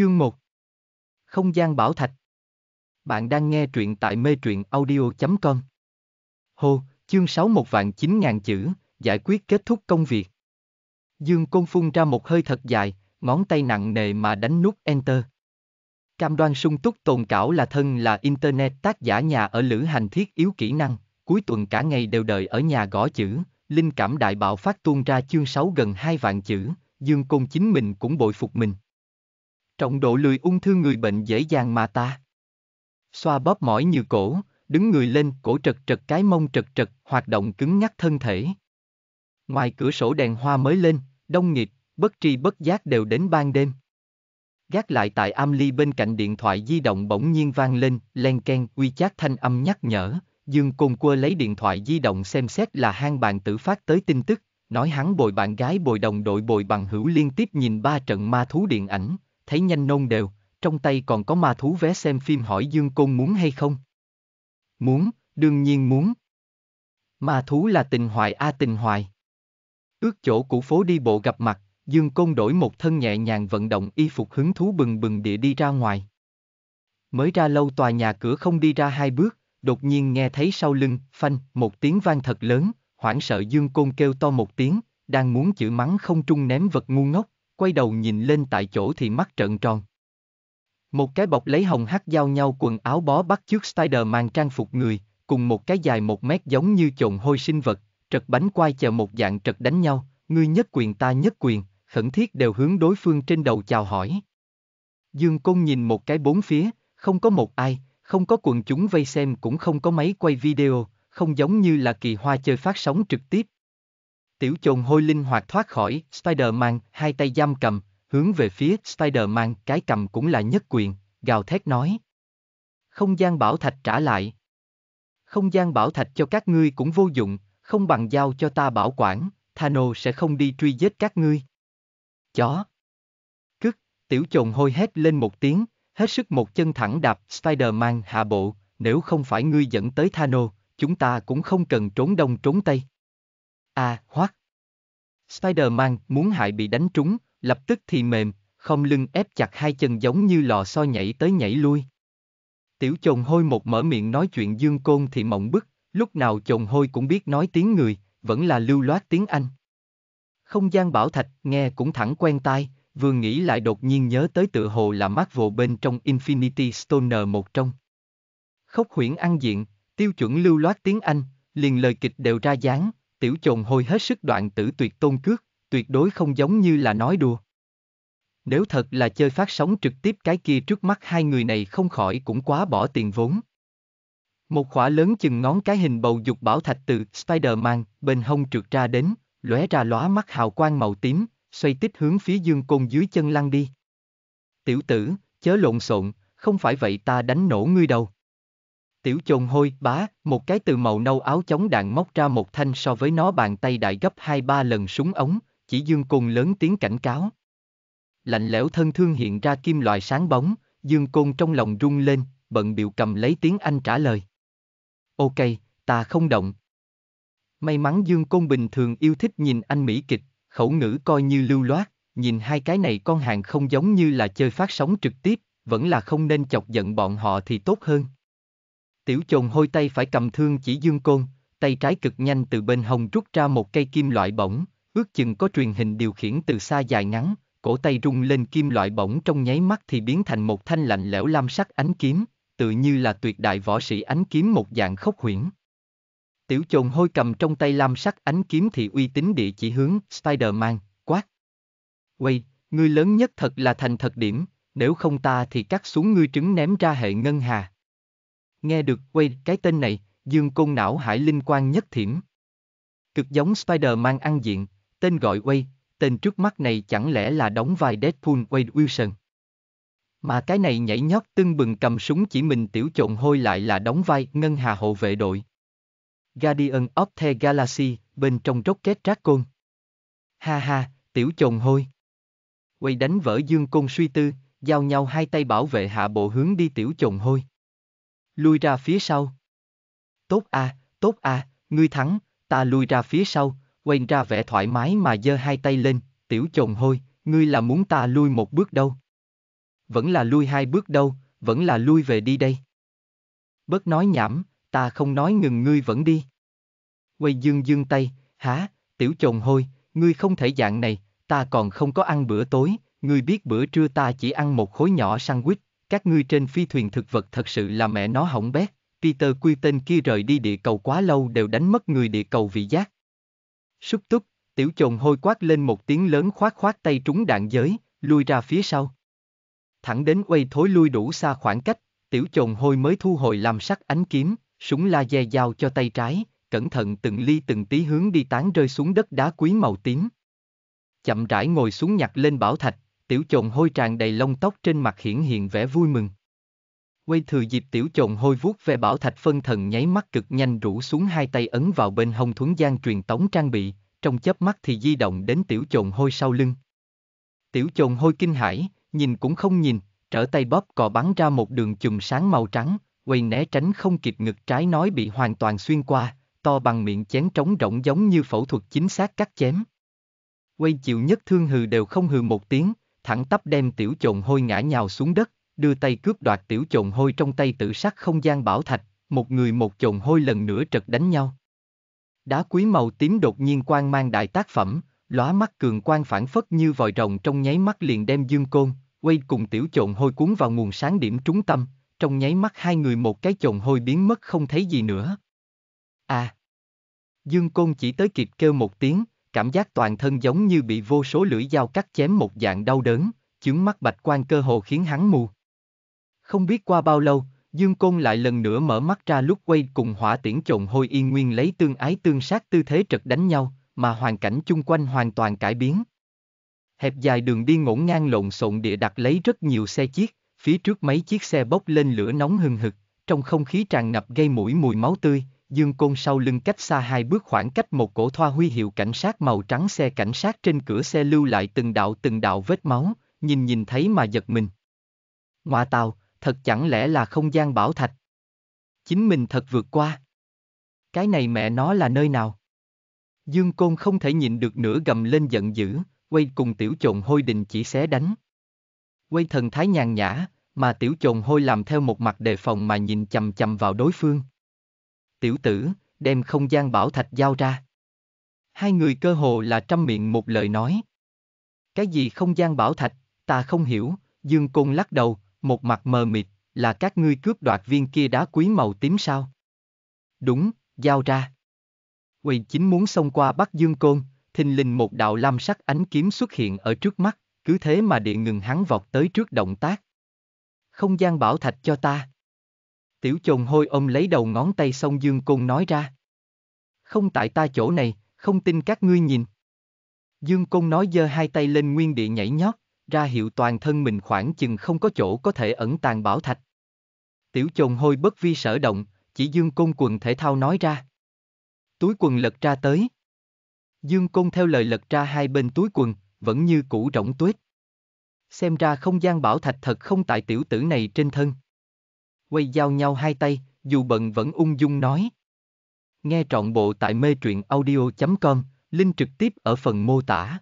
Chương 1 Không gian bảo thạch Bạn đang nghe truyện tại mê truyện audio.com Hồ, chương 6 một vạn 9 ngàn chữ, giải quyết kết thúc công việc. Dương Côn phun ra một hơi thật dài, ngón tay nặng nề mà đánh nút Enter. Cam đoan sung túc tồn cảo là thân là Internet tác giả nhà ở lữ hành thiết yếu kỹ năng, cuối tuần cả ngày đều đợi ở nhà gõ chữ, linh cảm đại bạo phát tuôn ra chương 6 gần 2 vạn chữ, Dương Côn chính mình cũng bội phục mình. Trọng độ lười ung thư người bệnh dễ dàng mà ta. Xoa bóp mỏi như cổ, đứng người lên, cổ trật trật cái mông trật trật, hoạt động cứng nhắc thân thể. Ngoài cửa sổ đèn hoa mới lên, đông nghiệp, bất tri bất giác đều đến ban đêm. Gác lại tại Amly bên cạnh điện thoại di động bỗng nhiên vang lên, len ken, uy chát thanh âm nhắc nhở, Dương Côn Quơ lấy điện thoại di động xem xét là hang bàn tử phát tới tin tức, nói hắn bồi bạn gái bồi đồng đội bồi bằng hữu liên tiếp nhìn ba trận ma thú điện ảnh, thấy nhanh nôn đều, trong tay còn có ma thú vé xem phim hỏi Dương Côn muốn hay không. Muốn, đương nhiên muốn. Ma thú là tình hoài a à tình hoài. Ước chỗ cũ phố đi bộ gặp mặt, Dương Côn đổi một thân nhẹ nhàng vận động y phục hứng thú bừng bừng địa đi ra ngoài. Mới ra lâu tòa nhà cửa không đi ra hai bước, đột nhiên nghe thấy sau lưng, phanh, một tiếng vang thật lớn, hoảng sợ Dương Côn kêu to một tiếng, đang muốn chữ mắng không trung ném vật ngu ngốc, quay đầu nhìn lên tại chỗ thì mắt trợn tròn. Một cái bọc lấy hồng hắt giao nhau quần áo bó bắt chước Spider mang trang phục người, cùng một cái dài một mét giống như trộn hôi sinh vật, trật bánh quai chờ một dạng trật đánh nhau, ngươi nhất quyền ta nhất quyền, khẩn thiết đều hướng đối phương trên đầu chào hỏi. Dương Côn nhìn một cái bốn phía, không có một ai, không có quần chúng vây xem cũng không có máy quay video, không giống như là kỳ hoa chơi phát sóng trực tiếp. Tiểu chồn hôi linh hoạt thoát khỏi Spider-Man, hai tay giam cầm, hướng về phía Spider-Man cái cầm cũng là nhất quyền, gào thét nói. Không gian bảo thạch trả lại. Không gian bảo thạch cho các ngươi cũng vô dụng, không bằng giao cho ta bảo quản, Thano sẽ không đi truy giết các ngươi. Chó. Cức, tiểu chồn hôi hét lên một tiếng, hết sức một chân thẳng đạp Spider-Man hạ bộ, nếu không phải ngươi dẫn tới Thano, chúng ta cũng không cần trốn đông trốn tây. À, hoắc. Spider-Man muốn hại bị đánh trúng, lập tức thì mềm, không lưng ép chặt hai chân giống như lò xo nhảy tới nhảy lui. Tiểu chồng hôi một mở miệng nói chuyện dương côn thì mộng bức, lúc nào chồng hôi cũng biết nói tiếng người, vẫn là lưu loát tiếng Anh. Không gian bảo thạch nghe cũng thẳng quen tai, vừa nghĩ lại đột nhiên nhớ tới tựa hồ là Marvel bên trong Infinity Stoner một trong. Khóc huyễn ăn diện, tiêu chuẩn lưu loát tiếng Anh, liền lời kịch đều ra dáng, tiểu chồn hôi hết sức đoạn tử tuyệt tôn cước, tuyệt đối không giống như là nói đùa. Nếu thật là chơi phát sóng trực tiếp cái kia trước mắt hai người này không khỏi cũng quá bỏ tiền vốn. Một khỏa lớn chừng ngón cái hình bầu dục bảo thạch từ Spider-Man bên hông trượt ra đến, lóe ra lóa mắt hào quang màu tím, xoay tích hướng phía dương côn dưới chân lăn đi. Tiểu tử, chớ lộn xộn, không phải vậy ta đánh nổ ngươi đâu. Tiểu chồn hôi, bá, một cái từ màu nâu áo chống đạn móc ra một thanh so với nó bàn tay đại gấp hai ba lần súng ống, chỉ dương côn lớn tiếng cảnh cáo. Lạnh lẽo thân thương hiện ra kim loại sáng bóng, dương côn trong lòng rung lên, bận biểu cầm lấy tiếng Anh trả lời. Ok, ta không động. May mắn dương côn bình thường yêu thích nhìn anh Mỹ kịch, khẩu ngữ coi như lưu loát, nhìn hai cái này con hàng không giống như là chơi phát sóng trực tiếp, vẫn là không nên chọc giận bọn họ thì tốt hơn. Tiểu chồn hôi tay phải cầm thương chỉ dương côn, tay trái cực nhanh từ bên hồng rút ra một cây kim loại bổng, ước chừng có truyền hình điều khiển từ xa dài ngắn, cổ tay rung lên kim loại bổng trong nháy mắt thì biến thành một thanh lạnh lẽo lam sắc ánh kiếm, tự như là tuyệt đại võ sĩ ánh kiếm một dạng khốc huyễn. Tiểu chồn hôi cầm trong tay lam sắc ánh kiếm thì uy tín địa chỉ hướng Spider-Man, quát. Quay, ngươi lớn nhất thật là thành thật điểm, nếu không ta thì cắt xuống ngươi trứng ném ra hệ ngân hà. Nghe được quay cái tên này, Dương Côn não hải linh quan nhất thiểm. Cực giống spider mang ăn diện, tên gọi Wade, tên trước mắt này chẳng lẽ là đóng vai Deadpool Wade Wilson. Mà cái này nhảy nhót tưng bừng cầm súng chỉ mình tiểu trộn hôi lại là đóng vai Ngân Hà Hộ vệ đội. Guardian of the Galaxy, bên trong Rocket Raccoon. Ha ha, tiểu trồn hôi. Quay đánh vỡ dương côn suy tư, giao nhau hai tay bảo vệ hạ bộ hướng đi tiểu trồn hôi lui ra phía sau. Tốt à, tốt à, ngươi thắng, ta lui ra phía sau, quên ra vẻ thoải mái mà giơ hai tay lên, tiểu chồng hôi, ngươi là muốn ta lui một bước đâu. Vẫn là lui hai bước đâu, vẫn là lui về đi đây. Bớt nói nhảm, ta không nói ngừng ngươi vẫn đi. Quay dương dương tay, há, tiểu chồng hôi, ngươi không thể dạng này, ta còn không có ăn bữa tối, ngươi biết bữa trưa ta chỉ ăn một khối nhỏ sandwich, các ngươi trên phi thuyền thực vật thật sự là mẹ nó hỏng bét, Peter Quy tên kia rời đi địa cầu quá lâu đều đánh mất người địa cầu vị giác. Súc túc, tiểu chồng hôi quát lên một tiếng lớn khoát khoát tay trúng đạn giới, lui ra phía sau. Thẳng đến quay thối lui đủ xa khoảng cách, tiểu chồng hôi mới thu hồi làm sắc ánh kiếm, súng la laser dao cho tay trái, cẩn thận từng ly từng tí hướng đi tán rơi xuống đất đá quý màu tím. Chậm rãi ngồi xuống nhặt lên bảo thạch, tiểu Chồng hôi tràn đầy lông tóc trên mặt hiển hiện vẻ vui mừng. Quay thừa dịp tiểu Chồng hôi vuốt về bảo thạch phân thần nháy mắt cực nhanh rủ xuống hai tay ấn vào bên hông thuấn gian truyền tống trang bị, trong chớp mắt thì di động đến tiểu Chồng hôi sau lưng. Tiểu Chồng hôi kinh hãi, nhìn cũng không nhìn, trở tay bóp cò bắn ra một đường chùm sáng màu trắng, quay né tránh không kịp ngực trái nói bị hoàn toàn xuyên qua, to bằng miệng chén trống rỗng giống như phẫu thuật chính xác cắt chém. Quay chịu nhất thương hừ đều không hừ một tiếng, thẳng tắp đem tiểu chồn hôi ngã nhào xuống đất, đưa tay cướp đoạt tiểu chồn hôi trong tay tự sắc không gian bảo thạch, một người một chồn hôi lần nữa trật đánh nhau. Đá quý màu tím đột nhiên quang mang đại tác phẩm, lóa mắt cường quang phản phất như vòi rồng trong nháy mắt liền đem dương côn, quay cùng tiểu chồn hôi cuốn vào nguồn sáng điểm trúng tâm, trong nháy mắt hai người một cái chồn hôi biến mất không thấy gì nữa. À! Dương côn chỉ tới kịp kêu một tiếng, cảm giác toàn thân giống như bị vô số lưỡi dao cắt chém một dạng đau đớn, chướng mắt bạch quan cơ hồ khiến hắn mù. Không biết qua bao lâu, Dương Côn lại lần nữa mở mắt ra lúc quay cùng hỏa tiễn trộn hôi yên nguyên lấy tương ái tương sát tư thế trật đánh nhau, mà hoàn cảnh chung quanh hoàn toàn cải biến. Hẹp dài đường đi ngổn ngang lộn xộn địa đặt lấy rất nhiều xe chiếc, phía trước mấy chiếc xe bốc lên lửa nóng hừng hực, trong không khí tràn ngập gây mũi mùi máu tươi, dương côn sau lưng cách xa hai bước khoảng cách một cổ thoa huy hiệu cảnh sát màu trắng xe cảnh sát trên cửa xe lưu lại từng đạo từng đạo vết máu, nhìn nhìn thấy mà giật mình. Ngoà tàu, thật chẳng lẽ là không gian bảo thạch? Chính mình thật vượt qua. Cái này mẹ nó là nơi nào? Dương Côn không thể nhịn được nữa gầm lên giận dữ, quay cùng tiểu trộn hôi đình chỉ xé đánh. Quay thần thái nhàn nhã, mà tiểu trồn hôi làm theo một mặt đề phòng mà nhìn chầm chầm vào đối phương tiểu tử, đem không gian bảo thạch giao ra. Hai người cơ hồ là trăm miệng một lời nói. Cái gì không gian bảo thạch, ta không hiểu, Dương Côn lắc đầu, một mặt mờ mịt, là các ngươi cướp đoạt viên kia đá quý màu tím sao? Đúng, giao ra. Quỳ chính muốn xông qua bắt Dương Côn, thình lình một đạo lam sắc ánh kiếm xuất hiện ở trước mắt, cứ thế mà địa ngừng hắn vọt tới trước động tác. Không gian bảo thạch cho ta. Tiểu chồn hôi ôm lấy đầu ngón tay song dương côn nói ra. Không tại ta chỗ này, không tin các ngươi nhìn. Dương côn nói giơ hai tay lên nguyên địa nhảy nhót, ra hiệu toàn thân mình khoảng chừng không có chỗ có thể ẩn tàng bảo thạch. Tiểu chồn hôi bất vi sở động, chỉ dương côn quần thể thao nói ra. Túi quần lật ra tới. Dương côn theo lời lật ra hai bên túi quần, vẫn như cũ rỗng tuyết. Xem ra không gian bảo thạch thật không tại tiểu tử này trên thân quay giao nhau hai tay, dù bận vẫn ung dung nói. Nghe trọn bộ tại mê truyện audio.com, link trực tiếp ở phần mô tả.